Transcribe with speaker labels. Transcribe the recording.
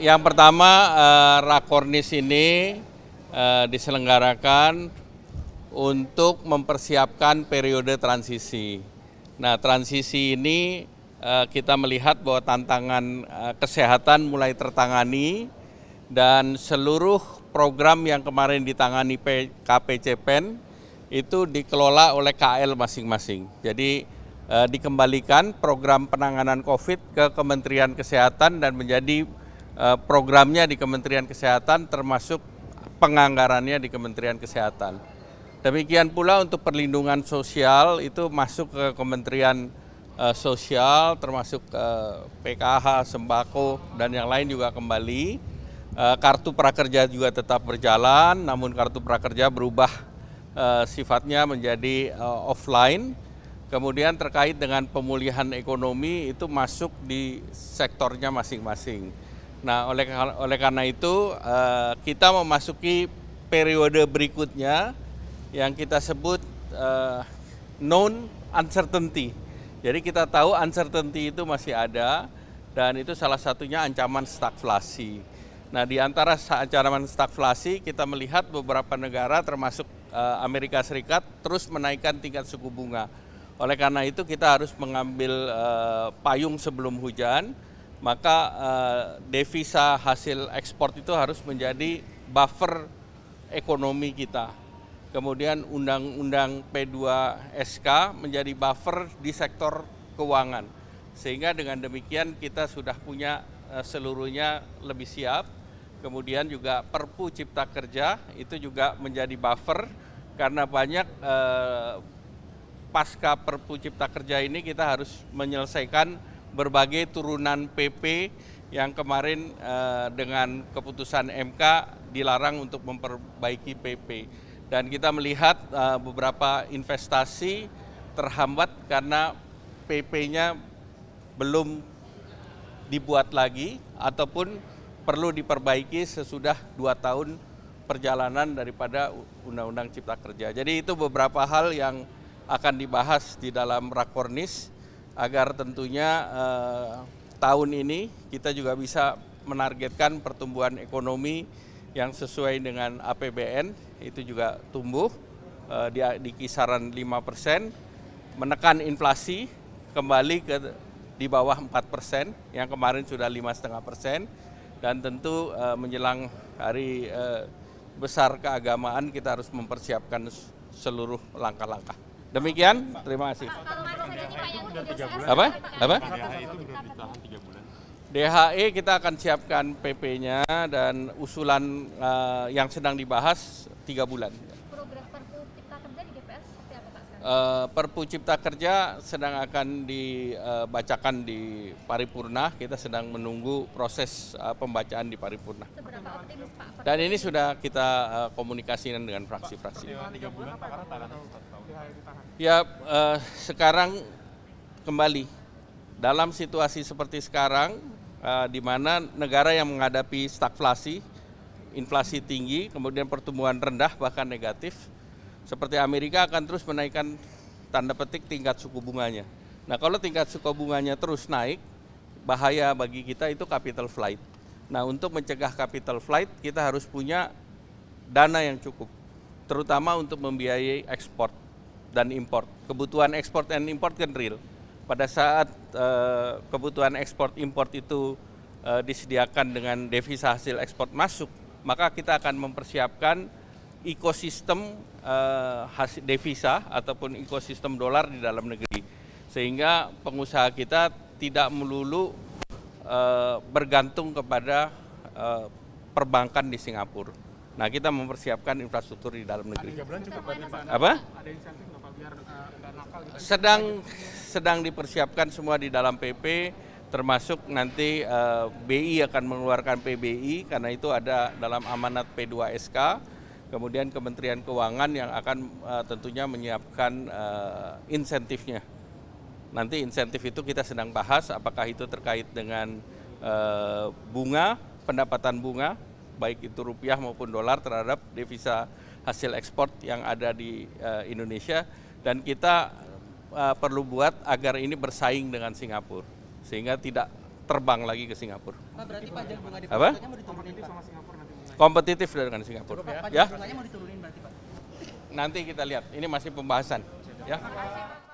Speaker 1: yang pertama eh, Rakornis ini eh, diselenggarakan untuk mempersiapkan periode transisi. Nah, transisi ini eh, kita melihat bahwa tantangan kesehatan mulai tertangani dan seluruh program yang kemarin ditangani KPCPEN itu dikelola oleh KL masing-masing. Jadi dikembalikan program penanganan COVID ke Kementerian Kesehatan dan menjadi Eh, programnya di Kementerian Kesehatan termasuk penganggarannya di Kementerian Kesehatan. Demikian pula untuk perlindungan sosial itu masuk ke Kementerian eh, Sosial termasuk PKH, eh, sembako dan yang lain juga kembali. kartu prakerja juga tetap berjalan namun kartu prakerja berubah sifatnya menjadi offline. Kemudian terkait dengan pemulihan ekonomi itu masuk di sektornya masing-masing. Nah, oleh oleh karena itu uh, kita memasuki periode berikutnya yang kita sebut uh, known uncertainty. Jadi kita tahu uncertainty itu masih ada dan itu salah satunya ancaman stagflasi. Nah, di antara ancaman stagflasi kita melihat beberapa negara termasuk eh, Amerika Serikat terus menaikkan tingkat suku bunga. Oleh karena itu kita harus mengambil uh, payung sebelum hujan maka uh, devisa hasil ekspor itu harus menjadi buffer ekonomi kita. Kemudian undang-undang P2SK menjadi buffer di sektor keuangan. Sehingga dengan demikian kita sudah punya uh, seluruhnya lebih siap. Kemudian juga Perpu Cipta Kerja itu juga menjadi buffer karena banyak eh, pasca Perpu Cipta Kerja ini kita harus menyelesaikan berbagai turunan PP yang kemarin eh, dengan keputusan MK dilarang untuk memperbaiki PP. Dan kita melihat eh, beberapa investasi terhambat karena PP-nya belum dibuat lagi ataupun perlu diperbaiki sesudah dua tahun perjalanan daripada Undang-Undang Cipta Kerja. Jadi itu beberapa hal yang akan dibahas di dalam Rakornis agar tentunya eh, tahun ini kita juga bisa menargetkan pertumbuhan ekonomi yang sesuai dengan APBN itu juga tumbuh eh, di, di kisaran 5 persen, menekan inflasi kembali ke di bawah 4 persen yang kemarin sudah lima setengah persen dan tentu eh, menjelang hari eh, besar keagamaan kita harus mempersiapkan seluruh langkah-langkah. Demikian, terima kasih. Apa? Apa? DHE kita akan siapkan PP-nya dan usulan uh, yang sedang dibahas tiga bulan. Eh, Perpu Cipta Kerja sedang akan dibacakan di paripurna. Kita sedang menunggu proses eh, pembacaan di paripurna. Dan ini sudah kita eh, komunikasikan dengan fraksi-fraksi. Ya, sekarang kembali dalam situasi seperti sekarang, di mana negara yang menghadapi stagflasi, inflasi tinggi, kemudian pertumbuhan rendah bahkan negatif seperti Amerika akan terus menaikkan tanda petik tingkat suku bunganya. Nah kalau tingkat suku bunganya terus naik, bahaya bagi kita itu capital flight. Nah untuk mencegah capital flight kita harus punya dana yang cukup, terutama untuk membiayai ekspor dan impor. Kebutuhan ekspor dan impor kan real. Pada saat eh, kebutuhan ekspor impor itu eh, disediakan dengan devisa hasil ekspor masuk, maka kita akan mempersiapkan ekosistem uh, devisa ataupun ekosistem dolar di dalam negeri sehingga pengusaha kita tidak melulu uh, bergantung kepada uh, perbankan di Singapura. Nah, kita mempersiapkan infrastruktur di dalam negeri. Apa? Gitu? Sedang sedang dipersiapkan semua di dalam PP termasuk nanti uh, BI akan mengeluarkan PBI karena itu ada dalam amanat P2SK kemudian Kementerian Keuangan yang akan uh, tentunya menyiapkan uh, insentifnya. Nanti insentif itu kita sedang bahas apakah itu terkait dengan uh, bunga, pendapatan bunga, baik itu rupiah maupun dolar terhadap devisa hasil ekspor yang ada di uh, Indonesia dan kita uh, perlu buat agar ini bersaing dengan Singapura sehingga tidak terbang lagi ke Singapura. Pak, berarti pajak bunga di apa? sama Singapura kompetitif dengan Singapura. ya. Nanti kita lihat. Ini masih pembahasan. Ya.